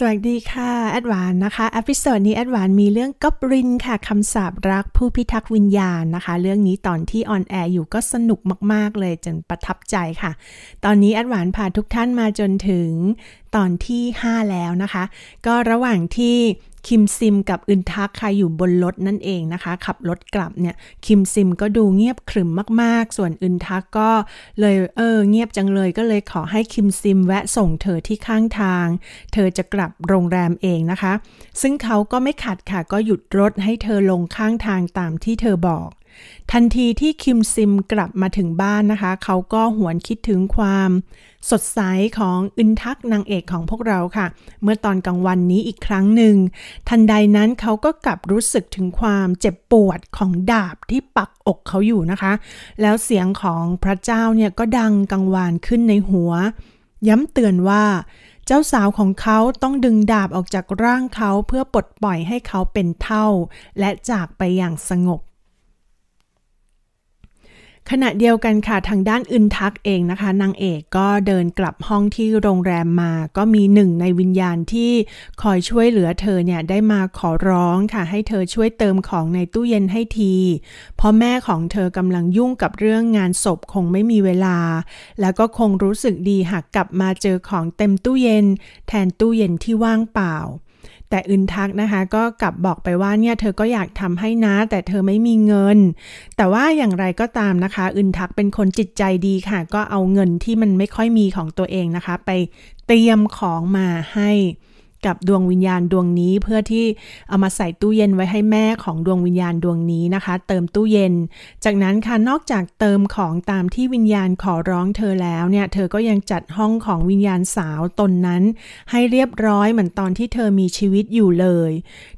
สวัสดีค่ะแอดวานนะคะอพิโซดนี้แอดวานมีเรื่องกบรินค่ะ คำสาบรักผู้พิทักษ์วิญญาณนะคะ เรื่องนี้ตอนที่ออนแอร์อยู่ก็สนุกมาก ๆ เลยจนประทับใจค่ะ ตอนนี้แอดวานพาทุกท่านมาจนถึงตอนที่ 5 แล้วนะคะก็ระหว่างที่คิมซิมกับอึนทักค่ะอยู่บนรถนั่นเองนะคะ ขับรถกลับเนี่ยคิมซิมก็ดูเงียบขรึมมากๆ ส่วนอึนทักก็เลยเออเงียบจังเลยก็เลยขอให้คิมซิมแวะส่งเธอที่ข้างทาง เธอจะกลับโรงแรมเองนะคะ ซึ่งเขาก็ไม่ขัดค่ะก็หยุดรถให้เธอลงข้างทางตามที่เธอบอกทันทีที่คิมซิมกลับมาถึงบ้านนะคะ เขาก็หวนคิดถึงความสดใสของอึนทักนางเอกของพวกเราค่ะ เมื่อตอนกลางวันนี้อีกครั้งหนึ่ง ทันใดนั้นเขาก็กลับรู้สึกถึงความเจ็บปวดของดาบที่ปักอกเขาอยู่นะคะ แล้วเสียงของพระเจ้าเนี่ยก็ดังกังวานขึ้นในหัว ย้ำเตือนว่า เจ้าสาวของเขาต้องดึงดาบออกจากร่างเขาเพื่อปลดปล่อยให้เขาเป็นเท่าและจากไปอย่างสงบขณะเดียวกันค่ะทางด้านอึนทักเองนะคะ นางเอกก็เดินกลับห้องที่โรงแรมมา ก็มีหนึ่งในวิญญาณที่คอยช่วยเหลือเธอเนี่ยได้มาขอร้องค่ะ ให้เธอช่วยเติมของในตู้เย็นให้ที เพราะแม่ของเธอกำลังยุ่งกับเรื่องงานศพคงไม่มีเวลา แล้วก็คงรู้สึกดีหากกลับมาเจอของเต็มตู้เย็น แทนตู้เย็นที่ว่างเปล่าแต่อึนทักนะคะก็กลับบอกไปว่าเนี่ยเธอก็อยากทำให้นะ แต่เธอไม่มีเงิน แต่ว่าอย่างไรก็ตามนะคะอึนทักเป็นคนจิตใจดีค่ะ ก็เอาเงินที่มันไม่ค่อยมีของตัวเองนะคะ ไปเตรียมของมาให้กับดวงวิญญาณดวงนี้เพื่อที่เอามาใส่ตู้เย็นไว้ให้แม่ของดวงวิญญาณดวงนี้นะคะ เติมตู้เย็นจากนั้นค่ะนอกจากเติมของตามที่วิญญาณขอร้องเธอแล้วเนี่ย เธอก็ยังจัดห้องของวิญญาณสาวตนนั้นให้เรียบร้อยเหมือนตอนที่เธอมีชีวิตอยู่เลย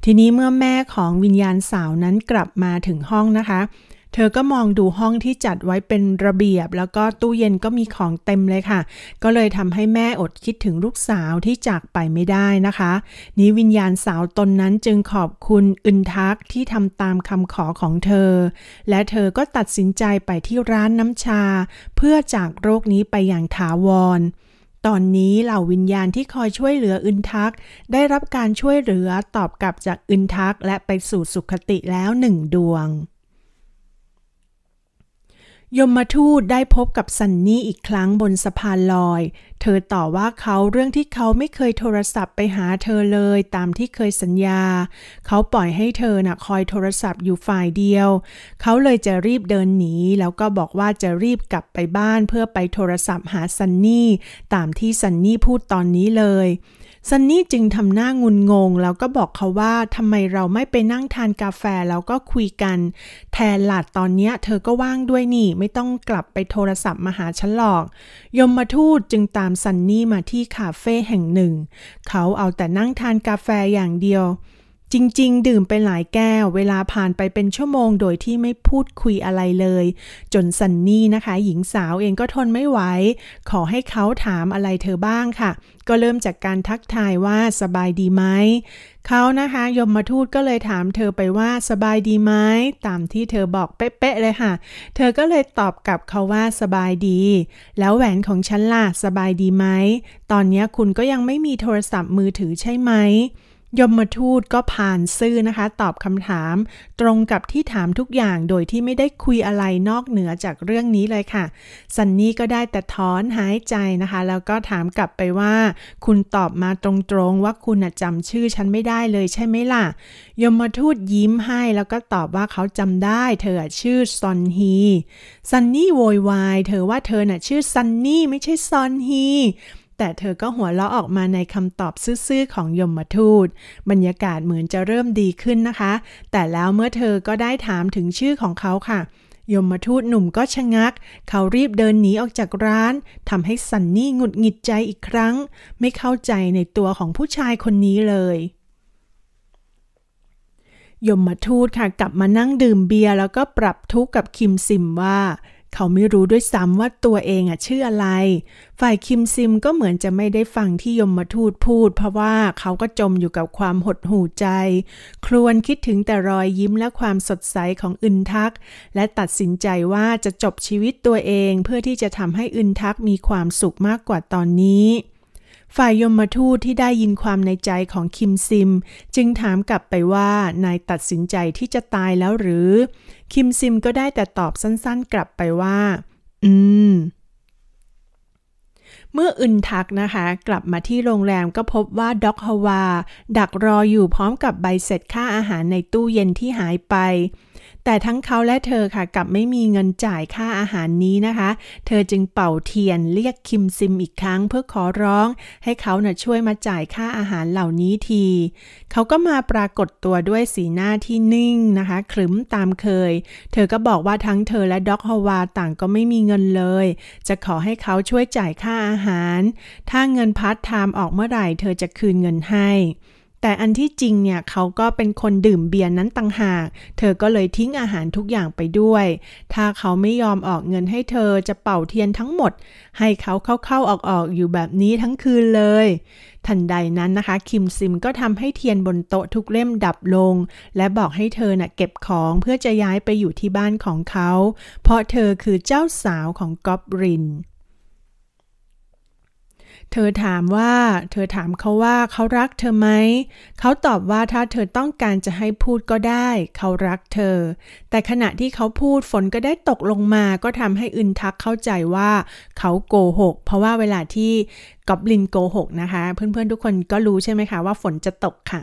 ทีนี้เมื่อแม่ของวิญญาณสาวนั้นกลับมาถึงห้องนะคะเธอก็มองดูห้องที่จัดไว้เป็นระเบียบแล้วก็ตู้เย็นก็มีของเต็มเลยค่ะ ก็เลยทำให้แม่อดคิดถึงลูกสาวที่จากไปไม่ได้นะคะ นี้วิญญาณสาวตนนั้นจึงขอบคุณอึนทักที่ทำตามคำขอของเธอ และเธอก็ตัดสินใจไปที่ร้านน้ำชา เพื่อจากโรคนี้ไปอย่างถาวร ตอนนี้เหล่าวิญญาณที่คอยช่วยเหลืออึนทัก ได้รับการช่วยเหลือตอบกลับจากอึนทักและไปสู่สุขติแล้วหนึ่งดวงยมมาทูตได้พบกับซันนี่อีกครั้งบนสะพานลอย เธอต่อว่าเขาเรื่องที่เขาไม่เคยโทรศัพท์ไปหาเธอเลยตามที่เคยสัญญา เขาปล่อยให้เธอนะ่ะคอยโทรศัพท์อยู่ฝ่ายเดียว เขาเลยจะรีบเดินหนีแล้วก็บอกว่าจะรีบกลับไปบ้านเพื่อไปโทรศัพท์หาซันนี่ตามที่ซันนี่พูดตอนนี้เลยซันนี่จึงทำหน้างุนงงแล้วก็บอกเขาว่า ทำไมเราไม่ไปนั่งทานกาแฟแล้วก็คุยกัน แทนหลาดตอนนี้เธอก็ว่างด้วยนี่ไม่ต้องกลับไปโทรศัพท์มาหาฉันหรอก ยมมาทูตจึงตามซันนี่มาที่คาเฟ่แห่งหนึ่ง เขาเอาแต่นั่งทานกาแฟอย่างเดียวจริงๆ ดื่มไปหลายแก้ว เวลาผ่านไปเป็นชั่วโมงโดยที่ไม่พูดคุยอะไรเลย จนซันนี่นะคะ หญิงสาวเองก็ทนไม่ไหว ขอให้เขาถามอะไรเธอบ้างค่ะ ก็เริ่มจากการทักทายว่าสบายดีไหมเขานะคะยมมาทูตก็เลยถามเธอไปว่าสบายดีไหมตามที่เธอบอกเป๊ะๆเลยค่ะ เธอก็เลยตอบกลับเขาว่าสบายดี แล้วแหวนของฉันล่ะสบายดีไหมตอนนี้คุณก็ยังไม่มีโทรศัพท์มือถือใช่ไหมยมมาทูตก็ผ่านซื่อนะคะ ตอบคำถามตรงกับที่ถามทุกอย่างโดยที่ไม่ได้คุยอะไรนอกเหนือจากเรื่องนี้เลยค่ะซันนี่ก็ได้แต่ถอนหายใจนะคะ แล้วก็ถามกลับไปว่าคุณตอบมาตรงๆว่าคุณจำชื่อฉันไม่ได้เลยใช่ไหมล่ะ ยมมาทูตยิ้มให้ แล้วก็ตอบว่าเขาจำได้ เธอชื่อซอนฮีซันนี่โวยวายเธอว่าเธอน่ะชื่อซันนี่ไม่ใช่ซอนฮีแต่เธอก็หัวเราะออกมาในคำตอบซื่อๆของยมทูต บรรยากาศเหมือนจะเริ่มดีขึ้นนะคะ แต่แล้วเมื่อเธอก็ได้ถามถึงชื่อของเขาค่ะ ยมทูตหนุ่มก็ชะงัก เขารีบเดินหนีออกจากร้านทำให้สันนี่หงุดหงิดใจอีกครั้ง ไม่เข้าใจในตัวของผู้ชายคนนี้เลย ยมทูตค่ะกลับมานั่งดื่มเบียร์แล้วก็ปรับทุกข์กับคิมซิมว่าเขาไม่รู้ด้วยซ้ำว่าตัวเองอ่ะชื่ออะไร ฝ่ายคิมซิมก็เหมือนจะไม่ได้ฟังที่ยมมาทูตพูดเพราะว่าเขาก็จมอยู่กับความหดหู่ใจ ครวนคิดถึงแต่รอยยิ้มและความสดใสของอึนทัก และตัดสินใจว่าจะจบชีวิตตัวเองเพื่อที่จะทำให้อึนทักมีความสุขมากกว่าตอนนี้ฝ่ายยมมทูตที่ได้ยินความในใจของคิมซิม จึงถามกลับไปว่า นายตัดสินใจที่จะตายแล้วหรือ คิมซิมก็ได้แต่ตอบสั้นๆกลับไปว่า อืม เมื่ออึนทักนะคะ กลับมาที่โรงแรมก็พบว่าด็อกฮวา ดักรออยู่พร้อมกับใบเสร็จค่าอาหารในตู้เย็นที่หายไปแต่ทั้งเขาและเธอค่ะกลับไม่มีเงินจ่ายค่าอาหารนี้นะคะ เธอจึงเป่าเทียนเรียกคิมซิมอีกครั้ง เพื่อขอร้อง ให้เขาเนะ่ยช่วยมาจ่ายค่าอาหารเหล่านี้ที เขาก็มาปรากฏตัวด้วยสีหน้าที่นิ่งนะคะขรึมตามเคย เธอก็บอกว่าทั้งเธอและด็อกฮาวาต่างก็ไม่มีเงินเลย จะขอให้เขาช่วยจ่ายค่าอาหาร ถ้าเงินพาร์ทไทม์ออกเมื่อไหร่เธอจะคืนเงินให้แต่อันที่จริงเนี่ยเขาก็เป็นคนดื่มเบียร์นั้นต่างหาก เธอก็เลยทิ้งอาหารทุกอย่างไปด้วย ถ้าเขาไม่ยอมออกเงินให้เธอจะเป่าเทียนทั้งหมด ให้เขาเข้าๆออกๆ อยู่แบบนี้ทั้งคืนเลย ทันใดนั้นนะคะคิมซิมก็ทำให้เทียนบนโต๊ะทุกเล่มดับลง และบอกให้เธอนะ่ะเก็บของเพื่อจะย้ายไปอยู่ที่บ้านของเขา เพราะเธอคือเจ้าสาวของกอบรินเธอถามว่าเธอถามเขาว่าเขารักเธอไหม เขาตอบว่าถ้าเธอต้องการจะให้พูดก็ได้ เขารักเธอ แต่ขณะที่เขาพูด ฝนก็ได้ตกลงมาก็ทำให้อึนทักเข้าใจว่าเขาโกหกเพราะว่าเวลาที่กอบลินโกหกนะคะ เพื่อนๆทุกคนก็รู้ใช่ไหมคะว่าฝนจะตกค่ะ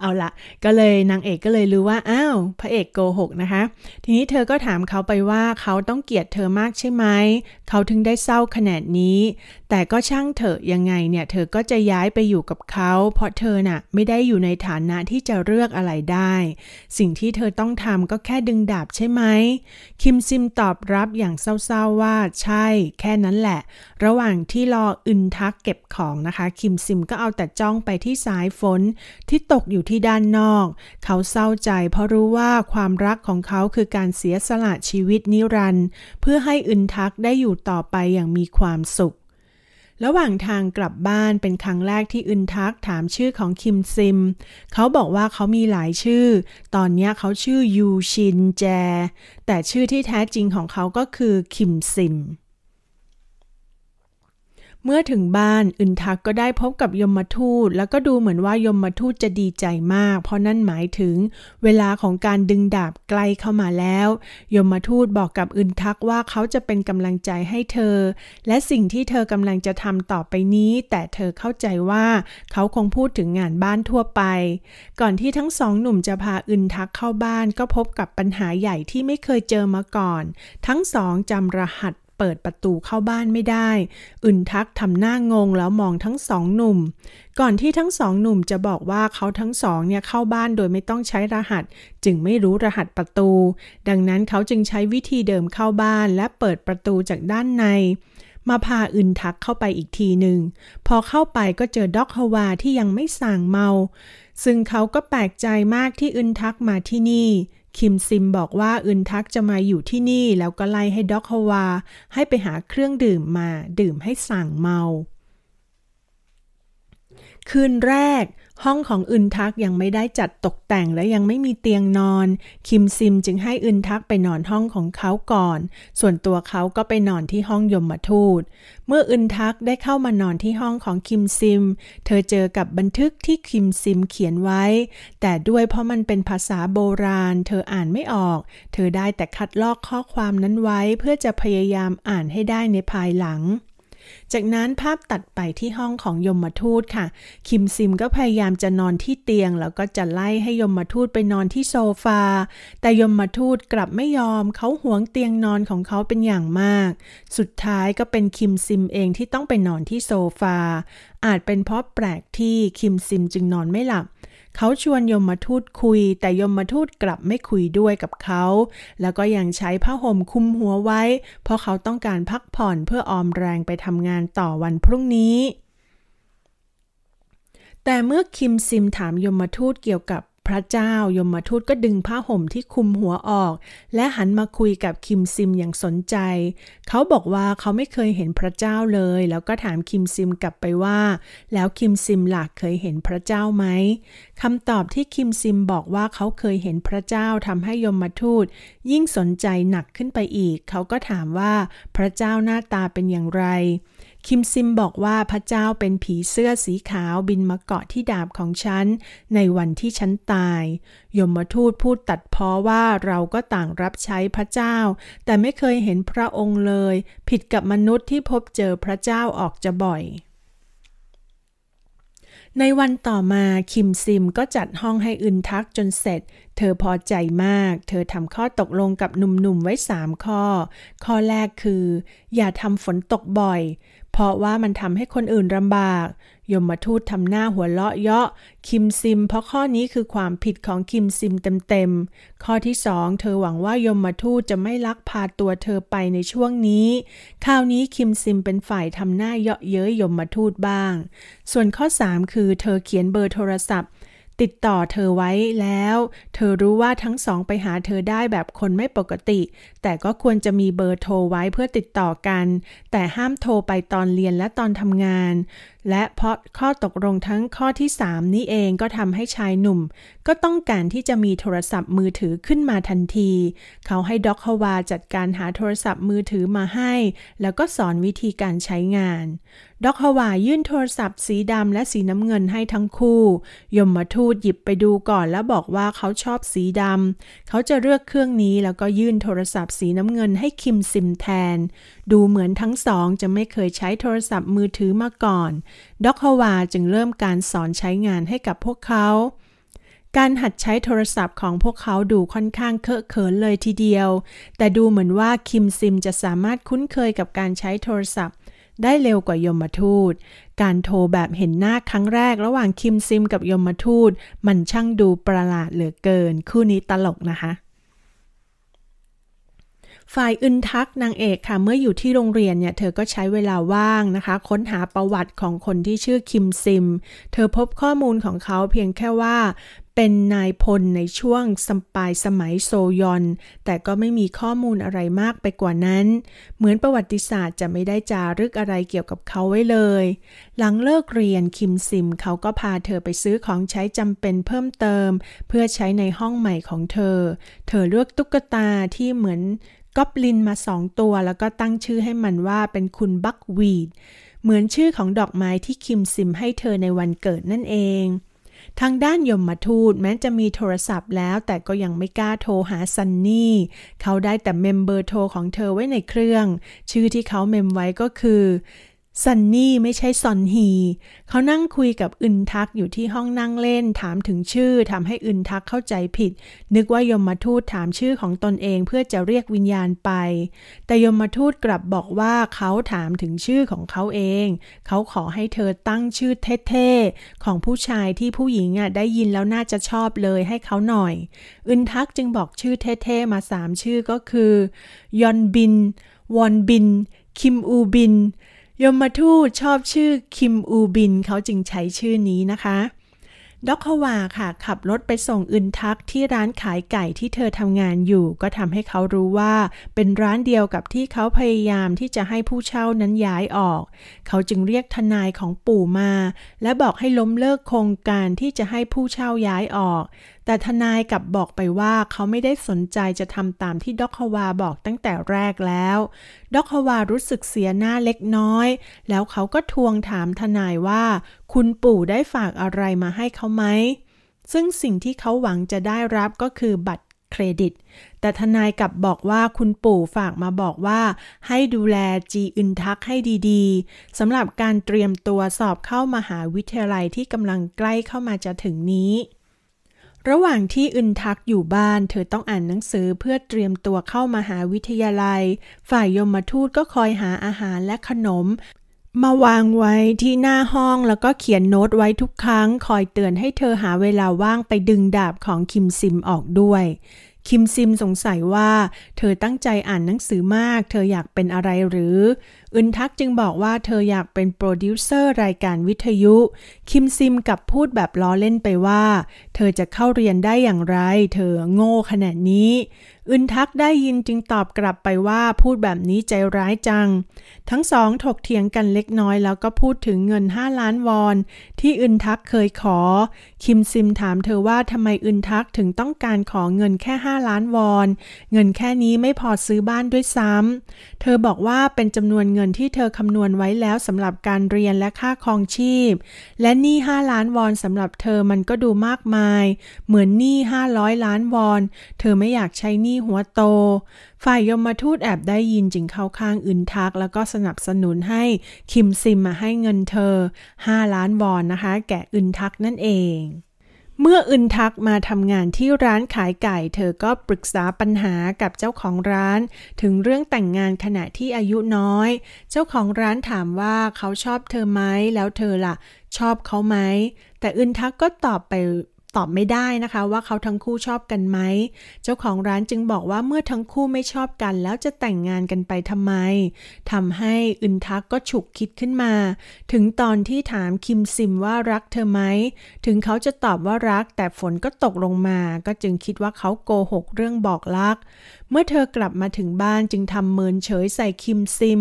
เอาละก็เลยนางเอกก็เลยรู้ว่าอ้าวพระเอกโกหกนะคะ ทีนี้เธอก็ถามเขาไปว่าเขาต้องเกลียดเธอมากใช่ไหมเขาถึงได้เศร้าขนาดนี้ แต่ก็ช่างเถอะอะยังไงเนี่ยเธอก็จะย้ายไปอยู่กับเขา เพราะเธอน่ะไม่ได้อยู่ในฐานะที่จะเลือกอะไรได้ สิ่งที่เธอต้องทำก็แค่ดึงดาบใช่ไหม คิมซิมตอบรับอย่างเศร้าๆว่าใช่ แค่นั้นแหละ ระหว่างที่รออึนทักเก็บของนะคะ คิมซิมก็เอาแต่จ้องไปที่สายฝน ที่ตกอยู่ที่ด้านนอก เขาเศร้าใจเพราะรู้ว่าความรักของเขาคือการเสียสละชีวิตนิรันด์เพื่อให้อึนทักได้อยู่ต่อไปอย่างมีความสุขระหว่างทางกลับบ้านเป็นครั้งแรกที่อึนทักถามชื่อของคิมซิม เขาบอกว่าเขามีหลายชื่อ ตอนนี้เขาชื่อยูชินแจ แต่ชื่อที่แท้จริงของเขาก็คือคิมซิมเมื่อถึงบ้าน อึนทักก็ได้พบกับยมทูต แล้วก็ดูเหมือนว่ายมทูตจะดีใจมาก เพราะนั่นหมายถึง เวลาของการดึงดาบใกล้เข้ามาแล้ว ยมทูตบอกกับอึนทักว่าเขาจะเป็นกำลังใจให้เธอ และสิ่งที่เธอกำลังจะทำต่อไปนี้ แต่เธอเข้าใจว่าเขาคงพูดถึงงานบ้านทั่วไป ก่อนที่ทั้งสองหนุ่มจะพาอึนทักเข้าบ้านก็พบกับปัญหาใหญ่ที่ไม่เคยเจอมาก่อน ทั้งสองจำรหัสเปิดประตูเข้าบ้านไม่ได้ อึนทักทำหน้างงแล้วมองทั้งสองหนุ่ม ก่อนที่ทั้งสองหนุ่มจะบอกว่าเขาทั้งสองเนี่ยเข้าบ้านโดยไม่ต้องใช้รหัส จึงไม่รู้รหัสประตู ดังนั้นเขาจึงใช้วิธีเดิมเข้าบ้านและเปิดประตูจากด้านใน มาพาอึนทักเข้าไปอีกทีหนึ่ง พอเข้าไปก็เจอด็อกฮวาที่ยังไม่สั่งเมา ซึ่งเขาก็แปลกใจมากที่อึนทักมาที่นี่คิมซิมบอกว่าอึนทักจะมาอยู่ที่นี่แล้วก็ไล่ให้ด็อกฮวา ให้ไปหาเครื่องดื่มมาดื่มให้สั่งเมา คืนแรกห้องของอึนทักยังไม่ได้จัดตกแต่งและยังไม่มีเตียงนอน คิมซิมจึงให้อึนทักไปนอนห้องของเขาก่อน ส่วนตัวเขาก็ไปนอนที่ห้องยมทูต เมื่ออึนทักได้เข้ามานอนที่ห้องของคิมซิม เธอเจอกับบันทึกที่คิมซิมเขียนไว้ แต่ด้วยเพราะมันเป็นภาษาโบราณเธออ่านไม่ออก เธอได้แต่คัดลอกข้อความนั้นไว้เพื่อจะพยายามอ่านให้ได้ในภายหลังจากนั้นภาพตัดไปที่ห้องของยมทูตค่ะ คิมซิมก็พยายามจะนอนที่เตียง แล้วก็จะไล่ให้ยมทูตไปนอนที่โซฟา แต่ยมทูตกลับไม่ยอมเขาหวงเตียงนอนของเขาเป็นอย่างมาก สุดท้ายก็เป็นคิมซิมเองที่ต้องไปนอนที่โซฟา อาจเป็นเพราะแปลกที่คิมซิมจึงนอนไม่หลับเขาชวนยมมาทูตคุยแต่ยมมาทูตกลับไม่คุยด้วยกับเขาแล้วก็ยังใช้ผ้าห่มคุมหัวไว้ เพราะเขาต้องการพักผ่อนเพื่อออมแรงไปทำงานต่อวันพรุ่งนี้ แต่เมื่อคิมซิมถามยมมาทูตเกี่ยวกับพระเจ้ายมทูตก็ดึงผ้าห่มที่คุมหัวออก และหันมาคุยกับคิมซิมอย่างสนใจ เขาบอกว่าเขาไม่เคยเห็นพระเจ้าเลย แล้วก็ถามคิมซิมกลับไปว่า แล้วคิมซิมหลักเคยเห็นพระเจ้าไหมคำตอบที่คิมซิมบอกว่าเขาเคยเห็นพระเจ้าทำให้ยมทูต ยิ่งสนใจหนักขึ้นไปอีก เขาก็ถามว่าพระเจ้าหน้าตาเป็นอย่างไรคิมซิมบอกว่าพระเจ้าเป็นผีเสื้อสีขาวบินมาเกาะที่ดาบของฉัน ในวันที่ฉันตาย ยมทูตพูดตัดพ้อว่าเราก็ต่างรับใช้พระเจ้า แต่ไม่เคยเห็นพระองค์เลย ผิดกับมนุษย์ที่พบเจอพระเจ้าออกจะบ่อย ในวันต่อมา คิมซิมก็จัดห้องให้อึนทักจนเสร็จ เธอพอใจมาก เธอทำข้อตกลงกับหนุ่มๆไว้3ข้อ ข้อแรกคือ อย่าทำฝนตกบ่อยเพราะว่ามันทำให้คนอื่นลำบาก ยมมาทูตทำหน้าหัวเลาะเยาะ คิมซิม เพราะข้อนี้คือความผิดของคิมซิมเต็ม ๆ ข้อที่สองเธอหวังว่ายมมาทูตจะไม่ลักพาตัวเธอไปในช่วงนี้ คราวนี้คิมซิมเป็นฝ่ายทำหน้าเยาะเย้ยยมมาทูตบ้าง ส่วนข้อสามคือเธอเขียนเบอร์โทรศัพท์ติดต่อเธอไว้แล้ว เธอรู้ว่าทั้งสองไปหาเธอได้แบบคนไม่ปกติ แต่ก็ควรจะมีเบอร์โทรไว้เพื่อติดต่อกัน แต่ห้ามโทรไปตอนเรียนและตอนทำงาน และเพราะข้อตกลงทั้งข้อที่ 3 นี้เองก็ทำให้ชายหนุ่ม ก็ต้องการที่จะมีโทรศัพท์มือถือขึ้นมาทันที เขาให้ด็อกฮาวาจัดการหาโทรศัพท์มือถือมาให้ แล้วก็สอนวิธีการใช้งานด็อกฮวายื่นโทรศัพท์สีดำและสีน้ำเงินให้ทั้งคู่ ยมมาทูตหยิบไปดูก่อนแล้วบอกว่าเขาชอบสีดำ เขาจะเลือกเครื่องนี้แล้วก็ยื่นโทรศัพท์ สีน้ำเงินให้คิมซิมแทน ดูเหมือนทั้งสองจะไม่เคยใช้โทรศัพท์มือถือมาก่อนด็อกฮวาจึงเริ่มการสอนใช้งานให้กับพวกเขา การหัดใช้โทรศัพท์ของพวกเขาดูค่อนข้างเคอะเขินเลยทีเดียว แต่ดูเหมือนว่าคิมซิมจะสามารถคุ้นเคยกับการใช้โทรศัพท์ได้เร็วกว่ายมทูต การโทรแบบเห็นหน้าครั้งแรกระหว่างคิมซิมกับยมทูต มันช่างดูประหลาดเหลือเกิน คู่นี้ตลกนะคะฝ่ายอึนทักนางเอกค่ะเมื่ออยู่ที่โรงเรียนเนี่ยเธอก็ใช้เวลาว่างนะคะ ค้นหาประวัติของคนที่ชื่อ คิมซิม เธอพบข้อมูลของเขาเพียงแค่ว่า เป็นนายพลในช่วงสปายสมัยโซยอนแต่ก็ไม่มีข้อมูลอะไรมากไปกว่านั้น เหมือนประวัติศาสตร์ จะไม่ได้จารึกอะไรเกี่ยวกับเขาไว้เลย หลังเลิกเรียนคิมซิม เขาก็พาเธอไปซื้อของใช้จำเป็นเพิ่มเติม เพื่อใช้ในห้องใหม่ของเธอ เธอเลือกตุ๊กตาที่เหมือนก๊อบลินมาสองตัวแล้วก็ตั้งชื่อให้มันว่าเป็นคุณบักวีด เหมือนชื่อของดอกไม้ที่คิมซิมให้เธอในวันเกิดนั่นเอง ทางด้านยมมาทูตแม้จะมีโทรศัพท์แล้วแต่ก็ยังไม่กล้าโทรหาซันนี่เขาได้แต่เมมเบอร์โทรของเธอไว้ในเครื่อง ชื่อที่เขาเมมไว้ก็คือซันนี่ไม่ใช่ซอนฮี เขานั่งคุยกับอึนทักอยู่ที่ห้องนั่งเล่น ถามถึงชื่อทำให้อึนทักเข้าใจผิด นึกว่ายมมาทูตถามชื่อของตนเองเพื่อจะเรียกวิญญาณไป แต่ยมมาทูตกลับบอกว่าเขาถามถึงชื่อของเขาเอง เขาขอให้เธอตั้งชื่อเท่ๆของผู้ชายที่ผู้หญิงอ่ะได้ยินแล้วน่าจะชอบเลยให้เขาหน่อยอึนทักจึงบอกชื่อเท่ๆมาสามชื่อก็คือยอนบินวอนบินคิมอูบินยมมาทูตชอบชื่อคิมอูบิน เขาจึงใช้ชื่อนี้นะคะด็อกควาค่ะขับรถไปส่งอึนทักที่ร้านขายไก่ที่เธอทำงานอยู่ ก็ทำให้เขารู้ว่าเป็นร้านเดียวกับที่เขาพยายามที่จะให้ผู้เช่านั้นย้ายออก เขาจึงเรียกทนายของปู่มา และบอกให้ล้มเลิกโครงการที่จะให้ผู้เช่าย้ายออก แต่ทนายกลับบอกไปว่าเขาไม่ได้สนใจจะทำตามที่ด็อกควาบอกตั้งแต่แรกแล้วด็อกควารู้สึกเสียหน้าเล็กน้อย แล้วเขาก็ทวงถามทนายว่าคุณปู่ได้ฝากอะไรมาให้เขาไหม ซึ่งสิ่งที่เขาหวังจะได้รับก็คือ บัตรเครดิต แต่ทนายกลับบอกว่าคุณปู่ฝากมาบอกว่า ให้ดูแลจีอึนทักให้ดีๆ สำหรับการเตรียมตัวสอบเข้ามาหาวิทยาลัยที่กำลังใกล้เข้ามาจะถึงนี้ ระหว่างที่อึนทักอยู่บ้าน เธอต้องอ่านหนังสือเพื่อเตรียมตัวเข้ามาหาวิทยาลัย ฝ่ายยมทูตก็คอยหาอาหารและขนมมาวางไว้ที่หน้าห้องแล้วก็เขียนโน้ตไว้ทุกครั้ง คอยเตือนให้เธอหาเวลาว่างไปดึงดาบของคิมซิมออกด้วย คิมซิมสงสัยว่าเธอตั้งใจอ่านหนังสือมาก เธออยากเป็นอะไรหรืออึนทักจึงบอกว่าเธอ อยากเป็นโปรดิวเซอร์รายการวิทยุ คิมซิมกับพูดแบบล้อเล่นไปว่า เธอจะเข้าเรียนได้อย่างไร เธอโง่ขนาดนี้ อึนทักได้ยินจึงตอบกลับไปว่าพูดแบบนี้ใจร้ายจัง ทั้งสอง ถกเถียงกันเล็กน้อยแล้วก็พูดถึงเงิน5ล้านวอนที่อึนทักเคยขอ คิมซิมถามเธอว่าทำไมอึนทักถึงต้องการขอเงินแค่5ล้านวอน เงินแค่นี้ไม่พอซื้อบ้านด้วยซ้ำเธอบอกว่าเป็นจำนวนเงินงินที่เธอคำนวณไว้แล้วสำหรับการเรียนและค่าครองชีพ และหนี้5ล้านวอนสำหรับเธอมันก็ดูมากมาย เหมือนหนี้500ล้านวอน เธอไม่อยากใช้หนี้หัวโต ฝ่ายยมมาทูตแอบ ได้ยินจึงเข้าข้างอึนทักแล้วก็สนับสนุนให้คิมซิมมาให้เงินเธอ 5 ล้านวอนนะคะแก่อึนทักนั่นเองเมื่ออึนทักมาทำงานที่ร้านขายไก่ เธอก็ปรึกษาปัญหากับเจ้าของร้าน ถึงเรื่องแต่งงานขณะที่อายุน้อย เจ้าของร้านถามว่าเขาชอบเธอไหม แล้วเธอละ่ะ ชอบเขาไหม แต่อึนทักก็ตอบไปตอบไม่ได้นะคะว่าเขาทั้งคู่ชอบกันไหมเจ้าของร้านจึงบอกว่าเมื่อทั้งคู่ไม่ชอบกัน แล้วจะแต่งงานกันไปทำไมทำให้อึนทักก็ฉุกคิดขึ้นมา ถึงตอนที่ถามคิมซิมว่ารักเธอไหม ถึงเขาจะตอบว่ารัก แต่ฝนก็ตกลงมาก็จึงคิดว่าเขาโกหกเรื่องบอกรัก เมื่อเธอกลับมาถึงบ้านจึงทำเมินเฉยใส่คิมซิม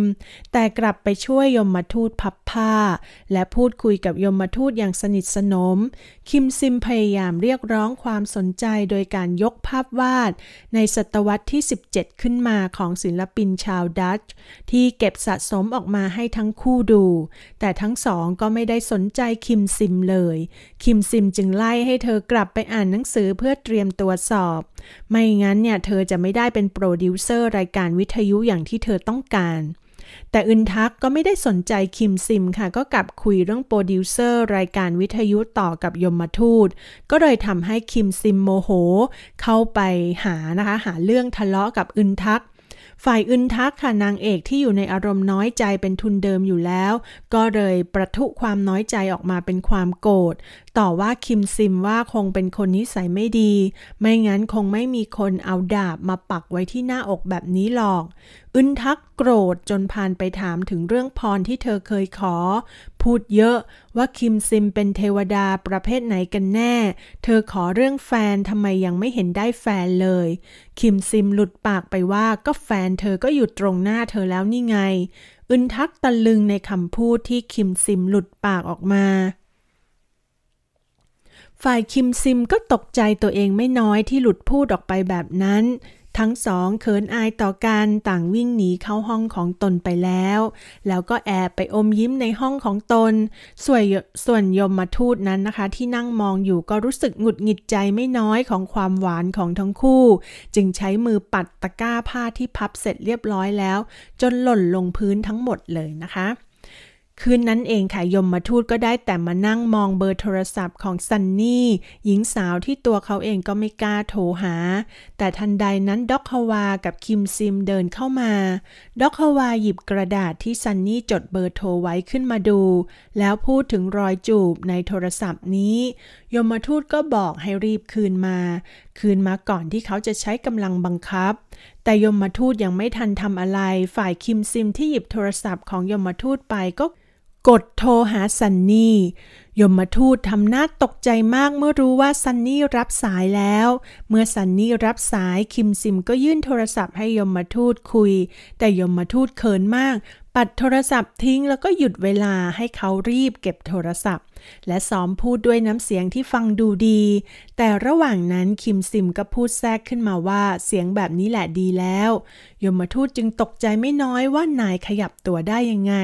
แต่กลับไปช่วยยมมาทูตพับผ้า และพูดคุยกับยมมาทูตอย่างสนิทสนมคิมซิมพยายามามเรียกร้องความสนใจโดยการยกภาพวาด ในศตวรรษที่ 17 ขึ้นมาของศิลปินชาวดัตช์ที่เก็บสะสมออกมาให้ทั้งคู่ดู แต่ทั้งสองก็ไม่ได้สนใจคิมซิมเลย คิมซิมจึงไล่ให้เธอกลับไปอ่านหนังสือเพื่อเตรียมตัวสอบ ไม่งั้นเนี่ย เธอจะไม่ได้เป็นโปรดิวเซอร์รายการวิทยุอย่างที่เธอต้องการแต่อึนทักก็ไม่ได้สนใจคิมซิมค่ะ ก็กลับคุยเรื่องโปรดิวเซอร์ รายการวิทยุต่อกับยมทูต ก็เลยทำให้คิมซิมโมโห เข้าไปหานะคะ หาเรื่องทะเลาะกับอึนทักฝ่ายอึนทักค่ะนางเอกที่อยู่ในอารมณ์น้อยใจเป็นทุนเดิมอยู่แล้ว ก็เลยประทุความน้อยใจออกมาเป็นความโกรธต่อว่าคิมซิมว่าคงเป็นคนนิสัยไม่ดี ไม่งั้นคงไม่มีคนเอาดาบมาปักไว้ที่หน้าอกแบบนี้หรอกอึนทักโกรธจนพานไปถามถึงเรื่องพรที่เธอเคยขอพูดเยอะว่าคิมซิมเป็นเทวดาประเภทไหนกันแน่ เธอขอเรื่องแฟนทำไมยังไม่เห็นได้แฟนเลย คิมซิมหลุดปากไปว่าก็แฟนเธอก็อยู่ตรงหน้าเธอแล้วนี่ไงอึนทักตะลึงในคำพูดที่คิมซิมหลุดปากออกมา ฝ่ายคิมซิมก็ตกใจตัวเองไม่น้อยที่หลุดพูดออกไปแบบนั้นทั้งสองเขินอายต่อกัน ต่างวิ่งหนีเข้าห้องของตนไปแล้ว แล้วก็แอบไปอมยิ้มในห้องของตน ส่วนส่วนยมมาทูตนั้นนะคะ ที่นั่งมองอยู่ก็รู้สึกหงุดหงิดใจไม่น้อยของความหวานของทั้งคู่ จึงใช้มือปัดตะกร้าผ้าที่พับเสร็จเรียบร้อยแล้ว จนหล่นลงพื้นทั้งหมดเลยนะคะคืนนั้นเองค่ะยมมาทูตก็ได้แต่มานั่งมองเบอร์โทรศัพท์ของซันนี่ หญิงสาวที่ตัวเขาเองก็ไม่กล้าโทรหา แต่ทันใดนั้นด็อกฮาวากับคิมซิมเดินเข้ามาด็อกฮาวาหยิบกระดาษที่ซันนี่จดเบอร์โทรไว้ขึ้นมาดู แล้วพูดถึงรอยจูบในโทรศัพท์นี้ ยมมาทูตก็บอกให้รีบคืนมา คืนมาก่อนที่เขาจะใช้กำลังบังคับ แต่ยมมาทูตยังไม่ทันทำอะไร ฝ่ายคิมซิมที่หยิบโทรศัพท์ของยมมาทูตไปก็กดโทรหาซันนี่ยมมาทูตทำหน้าตกใจมากเมื่อรู้ว่าซันนี่รับสายแล้ว เมื่อซันนี่รับสายคิมซิม ก็ยื่นโทรศัพท์ให้ยมมาทูตคุย แต่ยมมาทูตเขินมาก ปัดโทรศัพท์ทิ้งแล้วก็หยุดเวลาให้เขารีบเก็บโทรศัพท์ และซ้อมพูดด้วยน้ำเสียงที่ฟังดูดี แต่ระหว่างนั้นคิมซิมก็พูดแทรกขึ้นมาว่าเสียงแบบนี้แหละดีแล้ว ยมมาทูตจึงตกใจไม่น้อยว่านายขยับตัวได้ยังไง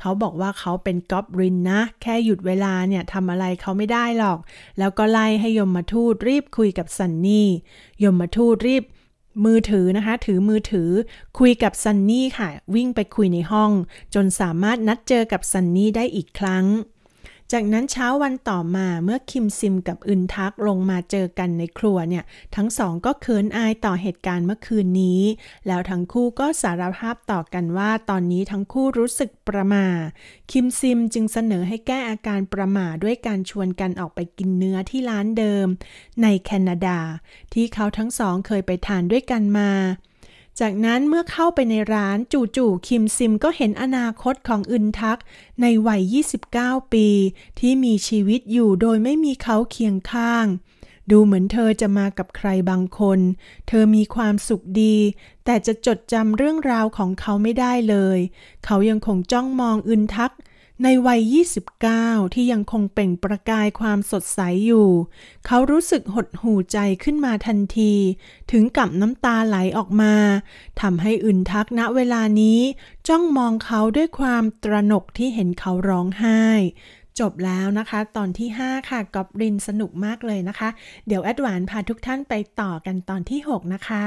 เขาบอกว่าเขาเป็นกอบรินนะ แค่หยุดเวลาเนี่ยทำอะไรเขาไม่ได้หรอก แล้วก็ไล่ให้ยมมาทูตรีบคุยกับซันนี่ยมมาทูตรีบมือถือนะคะ ถือมือถือคุยกับซันนี่ค่ะ วิ่งไปคุยในห้อง จนสามารถนัดเจอกับซันนี่ได้อีกครั้งจากนั้นเช้าวันต่อมาเมื่อคิมซิมกับอึนทักลงมาเจอกันในครัวเนี่ยทั้งสองก็เขินอายต่อเหตุการณ์เมื่อคืนนี้ แล้วทั้งคู่ก็สารภาพต่อกันว่า ตอนนี้ทั้งคู่รู้สึกประมาคิมซิมจึงเสนอให้แก้อาการประมาด้วยการชวนกันออกไปกินเนื้อที่ร้านเดิมในแคนาดา ที่เขาทั้งสองเคยไปทานด้วยกันมาจากนั้นเมื่อเข้าไปในร้านจู่ๆคิมซิมก็เห็นอนาคตของอึนทักในวัย29 ปี ที่มีชีวิตอยู่โดยไม่มีเขาเคียงข้าง ดูเหมือนเธอจะมากับใครบางคน เธอมีความสุขดี แต่จะจดจำเรื่องราวของเขาไม่ได้เลย เขายังคงจ้องมองอึนทักในวัย 29 ที่ยังคงเปล่งประกายความสดใสอยู่ เขารู้สึกหดหู่ใจขึ้นมาทันที ถึงกับน้ำตาไหลออกมา ทำให้อื่นทักณเวลานี้จ้องมองเขาด้วยความตระหนกที่เห็นเขาร้องไห้ จบแล้วนะคะ ตอนที่ 5 ค่ะกอบรินสนุกมากเลยนะคะ เดี๋ยวแอดวานพาทุกท่านไปต่อกันตอนที่ 6 นะคะ